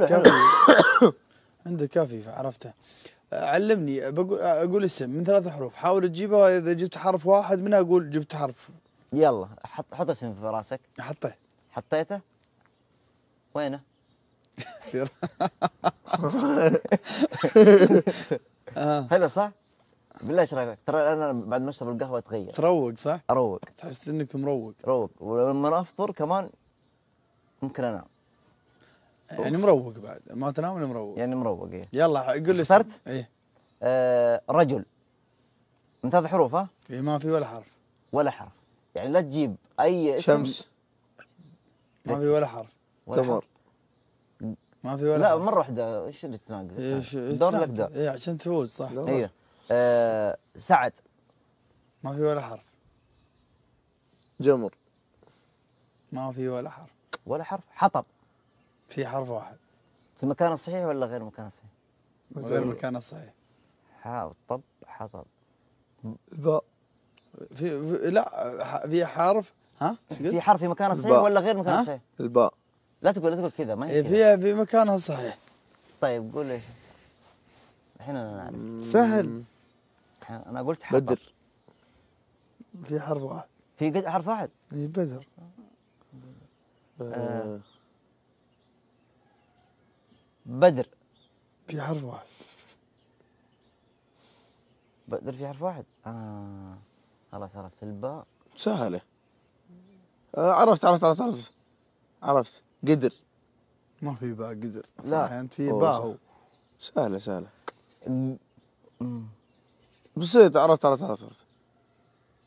كافي عندك كافي عرفته علمني بقول اقول اسم من ثلاث حروف حاول تجيبها اذا جبت حرف واحد منها اقول جبت حرف يلا حط حط اسم في راسك حطيه حطيته وينه؟ في هلا صح؟ بالله ايش رايك؟ ترى انا بعد ما اشرب القهوه اتغير تروق صح؟ اروق تحس انك مروق روق ولما افطر كمان ممكن انام يعني مروق بعد ما تنام مروق يعني مروق إيه. يلا قول لي اخترت؟ اي آه رجل من ثلاث حروف ها؟ اي ما في ولا حرف ولا حرف يعني لا تجيب اي اسم شمس ما في ولا حرف قمر ما في ولا لا حرف. مره واحده ايش اللي تناقض؟ إيه، ايش دور لك دور اي عشان تفوز صح اي آه سعد ما في ولا حرف جمر ما في ولا حرف ولا حرف حطب في حرف واحد في المكان الصحيح ولا غير المكان الصحيح؟ غير المكان الصحيح حاء طب حطب الباء في في- لا في حرف ها إيش قلت؟ في حرف في مكان الصحيح ولا غير مكان صحيح؟ الصحيح؟ الباء لا تقول لا تقول كذا ما هي إيه، فيها في مكانها الصحيح طيب قول ايش الحين انا أعرف. سهل انا قلت حرف بدر في حرف واحد في حرف واحد اي بدر آه. بدر في حرف واحد بدر في حرف واحد آه خلاص عرفت الباء سهلة آه، عرفت عرفت عرفت عرفت عرفت قدر ما في باء قدر لا انت يعني في باء هو سهلة سهلة بسيط عرفت عرفت عرفت, عرفت.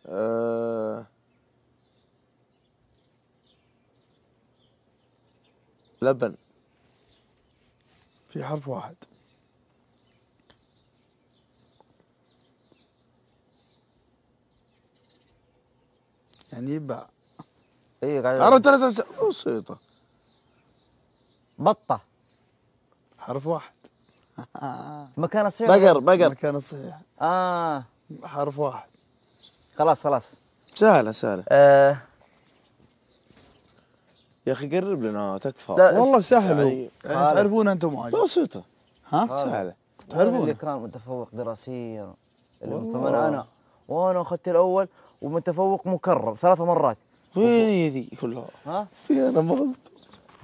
آه لبن في حرف واحد يعني يباع اي قاعد عرفت بسيطة بطة حرف واحد مكان الصحيح بقر بقر مكان الصحيح اه حرف واحد خلاص خلاص سهلة سهلة آه يا اخي قرب لنا تكفى لا والله سهل يعني, يعني تعرفون انتم واجد بسيطه ها سهله تعرفون اللي كان متفوق دراسيا فمن انا وانا اخذت الاول ومتفوق مكرر ثلاث مرات وين ذي كلها ها؟ في انا ما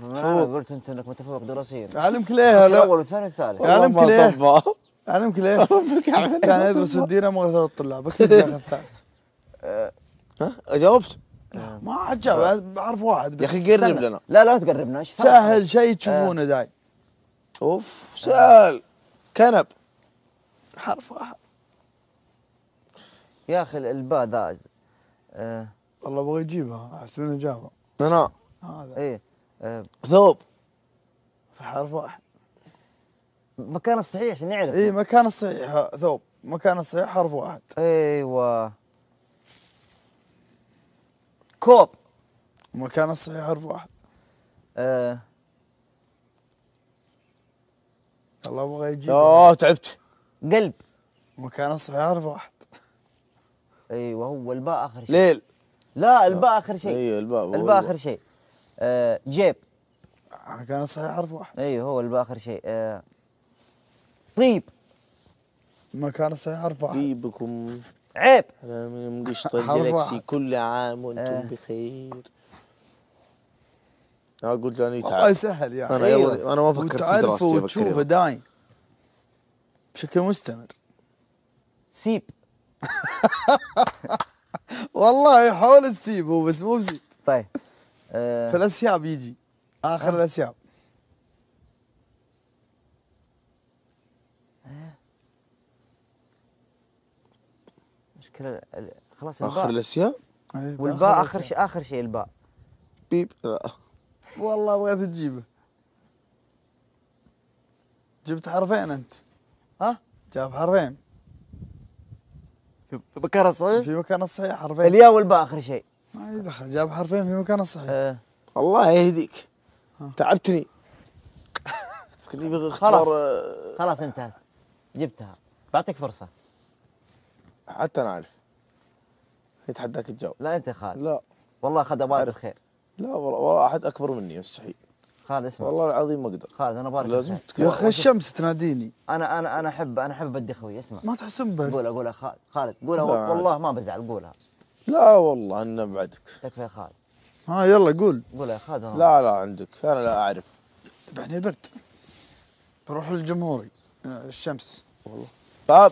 غلط قلت انت انك متفوق دراسيا اعلمك ليه الاول والثاني والثالث اعلمك ليه اعلمك ليه كان يدرس الدين ابغى ثلاث طلاب اكيد ياخذ ثالث أه. ها جاوبت نعم. ما حد جاب بعرف واحد يا اخي قرب لنا لا لا تقربنا سهل شيء تشوفونه آه. داي اوف سهل آه. كنب حرف واحد يا اخي الباء ذا آه. والله ابغى يجيبها احس انه جابها انا هذا ايه آه. ثوب حرف واحد مكان الصحيح عشان نعرف اي مكان الصحيح ثوب مكان الصحيح حرف واحد ايوه كوب مكان الصحيح حرف واحد آه. الله ابغى يجيب اوه تعبت قلب مكان الصحيح حرف واحد ايوه هو الباء اخر شيء ليل لا الباء اخر شيء ايوه الباء الباء اخر شيء آه جيب مكان الصحيح حرف واحد ايوه هو الباء اخر شيء آه طيب مكان الصحيح حرف واحد طيبكم عيب انا من قشطه طيب الجلاكسي كل عام وانتم آه. بخير اقول جاني تعال والله سهل يعني انا أيوة. انا ما فكرت في دراستي وتشوفه دايم بشكل مستمر سيب والله حول السيب هو بس مو بسيب طيب آه. في الاسياب يجي اخر آه. الاسياب المشكله خلاص الباء اخر الاشياء إيه، والباء اخر شيء اخر شيء الباء بيب لا آه. والله بغيت تجيبه جبت حرفين انت ها جاب حرفين في مكان الصحيح في مكان الصحيح حرفين الياء والباء اخر شيء ما يدخل جاب حرفين في مكان الصحيح أه. الله يهديك تعبتني كنت خلاص آه. خلاص انتهت جبتها بعطيك فرصه حتى انا عارف يتحداك تجاوب لا انت خالد لا والله خالد ابارك بالخير لا والله والله احد اكبر مني مستحيل خالد اسمع والله العظيم ما اقدر خالد انا بارك لازم يا اخي الشمس تناديني انا انا انا احب انا احب بدي خوي اسمع ما تحسن بك قولها قولها خالد خالد قولها والله ما بزعل قولها لا والله انا بعدك تكفى يا خالد ها يلا قول قول يا خالد لا لا عندك انا لا اعرف تبعني البرد بروح للجمهوري آه، الشمس والله باب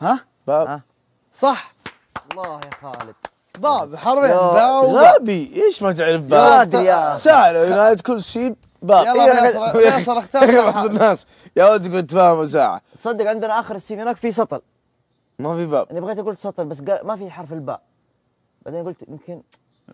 ها باب صح الله يا خالد باب حرفيا باو غبي ايش ما تعرف باب سهل يونايتد كل شيء باب يلا فيصل اختار بعض الناس يا ولد كنت فاهم ساعه تصدق عندنا اخر السيم هناك في سطل ما في باب انا بغيت اقول سطل بس ما في حرف الباء بعدين قلت يمكن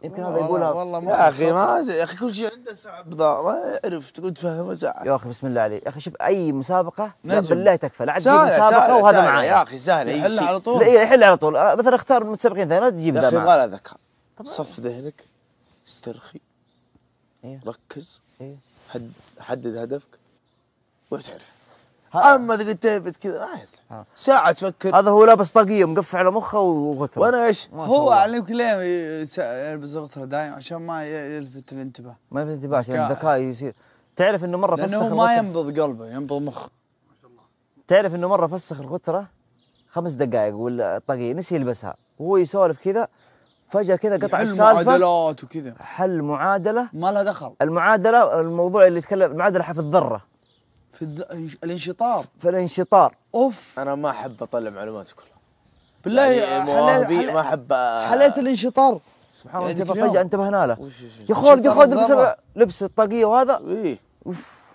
يمكن هذا يقولها والله ما يا اخي ما يا اخي كل شيء عنده صعب ضاع ما يعرف تقول تفهمه ساعه يا اخي بسم الله عليك يا اخي شوف اي مسابقه بالله تكفى لا عاد مسابقه وهذا معاه يا اخي سهل يحل على طول يحل على طول مثلا اختار متسابقين ثاني لا تجيب ذا يا اخي يبغى ذكاء صف ذهنك استرخي إيه. ركز إيه. حدد هدفك وتعرف اما تقول تهبد كذا ما يصلح ساعه تفكر هذا هو لابس طاقيه مقفع على مخه وغتره وانا ايش؟ هو علمك ليه يلبس غتره دائما عشان ما يلفت الانتباه ما يلفت الانتباه عشان الذكاء يصير تعرف انه مره فسخ لانه ما ينبض قلبه ينبض مخه ما شاء الله تعرف انه مره فسخ الغتره خمس دقائق ولا طاقيه نسي يلبسها وهو يسولف كذا فجاه كذا قطع السالفه حل معادلات وكذا حل معادله ما لها دخل المعادله الموضوع اللي يتكلم المعادله حرف الذره في الد... الانشطار في الانشطار اوف انا ما احب اطلع معلوماتك كلها بالله يعني ما احب آه. حليت الانشطار سبحان الله يعني فجاه انتبهنا له يا خالد يا خالد لبس لبس الطاقيه وهذا ايه اوف